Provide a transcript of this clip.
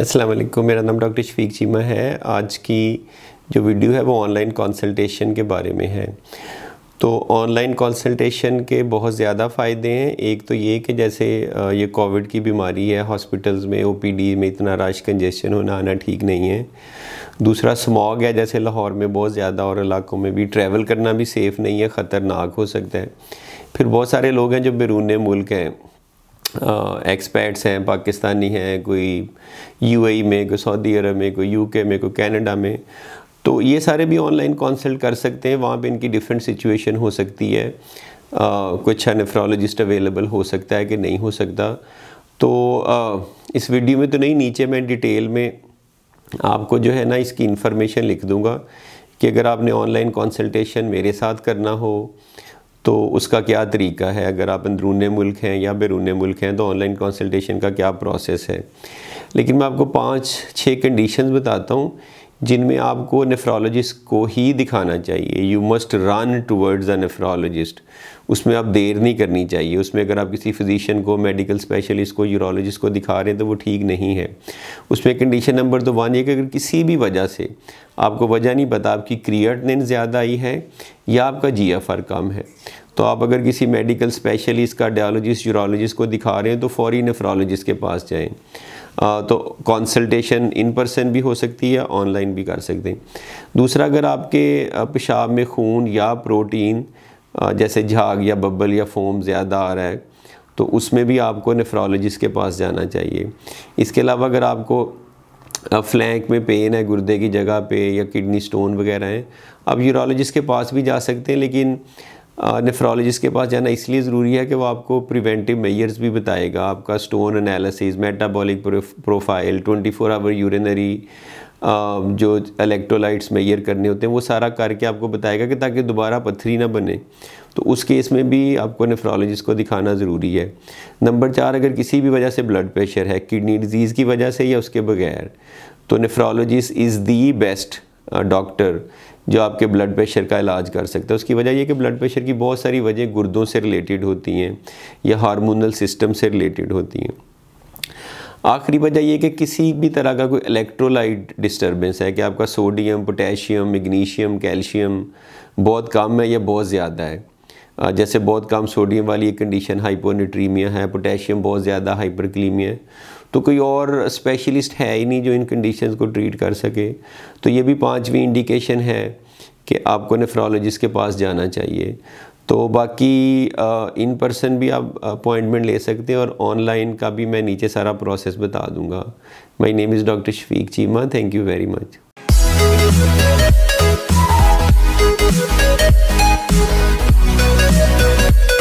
असलम मेरा नाम डॉक्टर शफीक चीमा है आज की जो वीडियो है वो ऑनलाइन कंसल्टेशन के बारे में है तो ऑनलाइन कंसल्टेशन के बहुत ज़्यादा फ़ायदे हैं एक तो ये कि जैसे ये कोविड की बीमारी है हॉस्पिटल्स में ओपीडी में इतना रश कंजेशन होना आना ठीक नहीं है दूसरा स्मॉग है जैसे लाहौर में बहुत ज़्यादा और इलाकों में भी ट्रैवल करना भी सेफ़ नहीं है ख़तरनाक हो सकता है फिर बहुत सारे लोग हैं जो बैरून मुल्क हैं एक्सपैट्स हैं पाकिस्तानी हैं कोई यूएई e में कोई सऊदी अरब में कोई यूके में कोई कनाडा में तो ये सारे भी ऑनलाइन कंसल्ट कर सकते हैं वहाँ पे इनकी डिफरेंट सिचुएशन हो सकती है कोई अच्छा नेफ्रोलॉजिस्ट अवेलेबल हो सकता है कि नहीं हो सकता तो आ, इस वीडियो में तो नहीं नीचे मैं डिटेल में आपको जो है ना इसकी इन्फॉर्मेशन लिख दूँगा कि अगर आपने ऑनलाइन कंसल्टेशन मेरे साथ करना हो तो उसका क्या तरीका है अगर आप अंदरून मुल्क हैं या बैरून मुल्क हैं तो ऑनलाइन कंसल्टेशन का क्या प्रोसेस है लेकिन मैं आपको पाँच छः कंडीशंस बताता हूँ जिनमें आपको नेफ्रोलॉजिस्ट को ही दिखाना चाहिए you must run towards a nephrologist उसमें आप देर नहीं करनी चाहिए उसमें अगर आप किसी फिजिशियन को मेडिकल स्पेशलिस्ट को यूरोलॉजिस्ट को दिखा रहे हैं तो वो ठीक नहीं है उसमें कंडीशन नंबर दो वन ये कि अगर किसी भी वजह से आपको वजह नहीं पता आपकी क्रिएटनिन ज़्यादा आई है या आपका जी कम है तो आप अगर किसी मेडिकल स्पेशलिस्ट कार्डियोलॉजिस्ट यूरोलॉजिस्ट को दिखा रहे हैं तो फौरी नेफ्रोलॉजिस्ट के पास जाएँ तो कंसल्टेशन इन पर्सन भी हो सकती है ऑनलाइन भी कर सकते हैं दूसरा अगर आपके पेशाब में खून या प्रोटीन जैसे झाग या बबल या फोम ज़्यादा आ रहा है तो उसमें भी आपको नेफ्रोलॉजिस्ट के पास जाना चाहिए इसके अलावा अगर आपको फ्लैंक में पेन है गुर्दे की जगह पे या किडनी स्टोन वगैरह हैं आप यूरोलॉजिस्ट के पास भी जा सकते हैं लेकिन नेफ्रोलॉजिस्ट के पास जाना इसलिए ज़रूरी है कि वो आपको प्रिवेंटिव मेयर्स भी बताएगा आपका stone analysis metabolic profile 24 four hour urinary जो इलेक्ट्रोलाइट्स मैयर करने होते हैं वो सारा करके आपको बताएगा कि ताकि दोबारा पत्थरी ना बने तो उस केस में भी आपको नेफ्रोलॉजिस्ट को दिखाना ज़रूरी है नंबर चार अगर किसी भी वजह से ब्लड प्रेशर है किडनी डिजीज़ की वजह से या उसके बगैर तो nephrologist is the best doctor जो आपके ब्लड प्रेशर का इलाज कर सकता है उसकी वजह यह कि ब्लड प्रेशर की बहुत सारी वजह गुर्दों से रिलेटेड होती हैं या हार्मोनल सिस्टम से रिलेटेड होती हैं आखिरी वजह यह कि किसी भी तरह का कोई इलेक्ट्रोलाइट डिस्टर्बेंस है कि आपका सोडियम पोटेशियम मैग्नीशियम कैल्शियम बहुत कम है या बहुत ज़्यादा है जैसे बहुत कम सोडियम वाली एक कंडीशन हाइपोनिट्रीमिया है पोटेशियम बहुत ज़्यादा हाइपरक्लीमिया है तो कोई और स्पेशलिस्ट है ही नहीं जो इन कंडीशन को ट्रीट कर सके तो ये भी पाँचवीं इंडिकेशन है कि आपको नेफ्रोलॉजिस्ट के पास जाना चाहिए तो बाकी इन पर्सन भी आप अपॉइंटमेंट ले सकते हैं और ऑनलाइन का भी मैं नीचे सारा प्रोसेस बता दूंगा my name is doctor Shafiq Cheema thank you very much